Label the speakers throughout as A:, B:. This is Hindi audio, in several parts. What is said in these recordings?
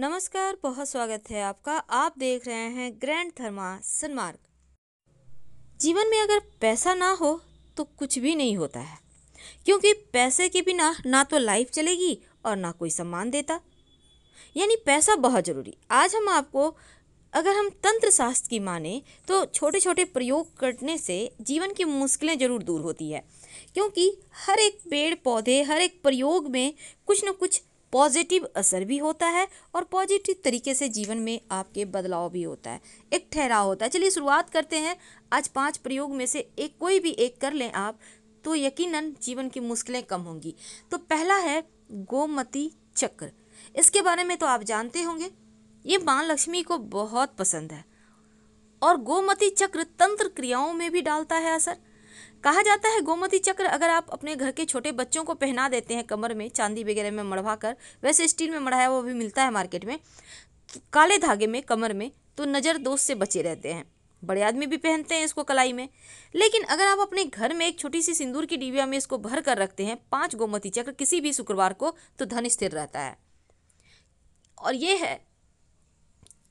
A: नमस्कार बहुत स्वागत है आपका आप देख रहे हैं ग्रैंड थर्मा सनमार्ग जीवन में अगर पैसा ना हो तो कुछ भी नहीं होता है क्योंकि पैसे के बिना ना तो लाइफ चलेगी और ना कोई सम्मान देता यानी पैसा बहुत ज़रूरी आज हम आपको अगर हम तंत्र शास्त्र की माने तो छोटे छोटे प्रयोग करने से जीवन की मुश्किलें ज़रूर दूर होती है क्योंकि हर एक पेड़ पौधे हर एक प्रयोग में कुछ न कुछ पॉजिटिव असर भी होता है और पॉजिटिव तरीके से जीवन में आपके बदलाव भी होता है एक ठहराव होता है चलिए शुरुआत करते हैं आज पांच प्रयोग में से एक कोई भी एक कर लें आप तो यकीनन जीवन की मुश्किलें कम होंगी तो पहला है गोमती चक्र इसके बारे में तो आप जानते होंगे ये माँ लक्ष्मी को बहुत पसंद है और गोमती चक्र तंत्र क्रियाओं में भी डालता है असर कहा जाता है गोमती चक्र अगर आप अपने घर के छोटे बच्चों को पहना देते हैं कमर में चांदी वगैरह में मढ़वा कर वैसे स्टील में मढ़ाया वो भी मिलता है मार्केट में काले धागे में कमर में तो नज़र दोष से बचे रहते हैं बड़े आदमी भी पहनते हैं इसको कलाई में लेकिन अगर आप अपने घर में एक छोटी सी सिंदूर की डिबिया में इसको भर कर रखते हैं पांच गोमती चक्र किसी भी शुक्रवार को तो धन स्थिर रहता है और ये है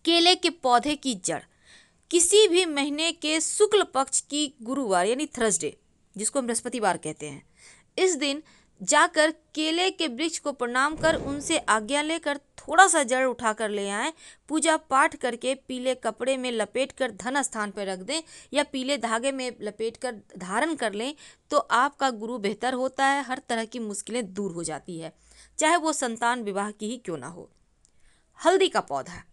A: केले के पौधे की जड़ किसी भी महीने के शुक्ल पक्ष की गुरुवार यानी थर्सडे जिसको हम बृहस्पतिवार कहते हैं इस दिन जाकर केले के वृक्ष को प्रणाम कर उनसे आज्ञा लेकर थोड़ा सा जड़ उठा कर ले आए पूजा पाठ करके पीले कपड़े में लपेट कर धन स्थान पर रख दें या पीले धागे में लपेट कर धारण कर लें तो आपका गुरु बेहतर होता है हर तरह की मुश्किलें दूर हो जाती है चाहे वो संतान विवाह की ही क्यों ना हो हल्दी का पौधा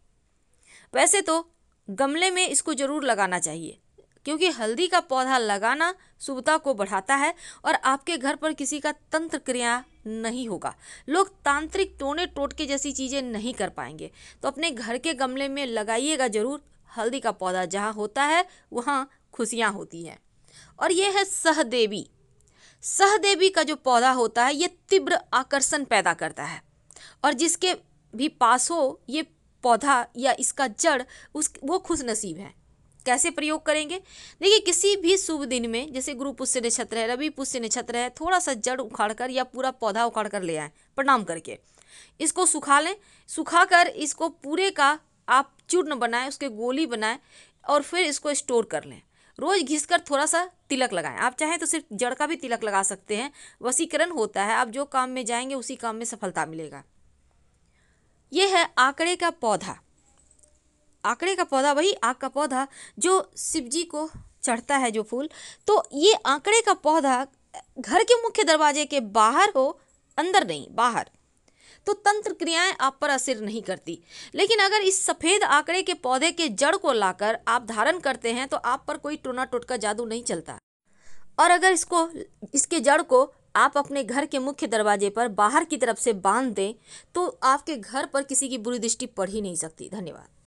A: वैसे तो गमले में इसको ज़रूर लगाना चाहिए क्योंकि हल्दी का पौधा लगाना शुभता को बढ़ाता है और आपके घर पर किसी का तंत्र क्रिया नहीं होगा लोग तांत्रिक टोने टोटके जैसी चीज़ें नहीं कर पाएंगे तो अपने घर के गमले में लगाइएगा ज़रूर हल्दी का पौधा जहाँ होता है वहाँ खुशियाँ होती हैं और यह है सहदेवी सहदेवी का जो पौधा होता है ये तीव्र आकर्षण पैदा करता है और जिसके भी पास हो ये पौधा या इसका जड़ उस वो खुश नसीब है कैसे प्रयोग करेंगे देखिए किसी भी शुभ दिन में जैसे गुरु पुष्य नक्षत्र है रवि पुष्य नक्षत्र है थोड़ा सा जड़ उखाड़ कर या पूरा पौधा उखाड़ कर ले आए प्रणाम करके इसको सुखा लें सुखा कर इसको पूरे का आप चूर्ण बनाएं उसके गोली बनाएं और फिर इसको स्टोर कर लें रोज़ घिस कर थोड़ा सा तिलक लगाएं आप चाहें तो सिर्फ जड़ का भी तिलक लगा सकते हैं वसीकरण होता है आप जो काम में जाएंगे उसी काम में सफलता मिलेगा ये है आंकड़े का पौधा आंकड़े का पौधा वही आग का पौधा जो शिव जी को चढ़ता है जो फूल तो ये आंकड़े का पौधा घर के मुख्य दरवाजे के बाहर हो अंदर नहीं बाहर तो तंत्र क्रियाएं आप पर असर नहीं करती लेकिन अगर इस सफ़ेद आंकड़े के पौधे के जड़ को लाकर आप धारण करते हैं तो आप पर कोई टोना टोटका जादू नहीं चलता और अगर इसको इसके जड़ को आप अपने घर के मुख्य दरवाजे पर बाहर की तरफ से बांध दें तो आपके घर पर किसी की बुरी दृष्टि पड़ ही नहीं सकती धन्यवाद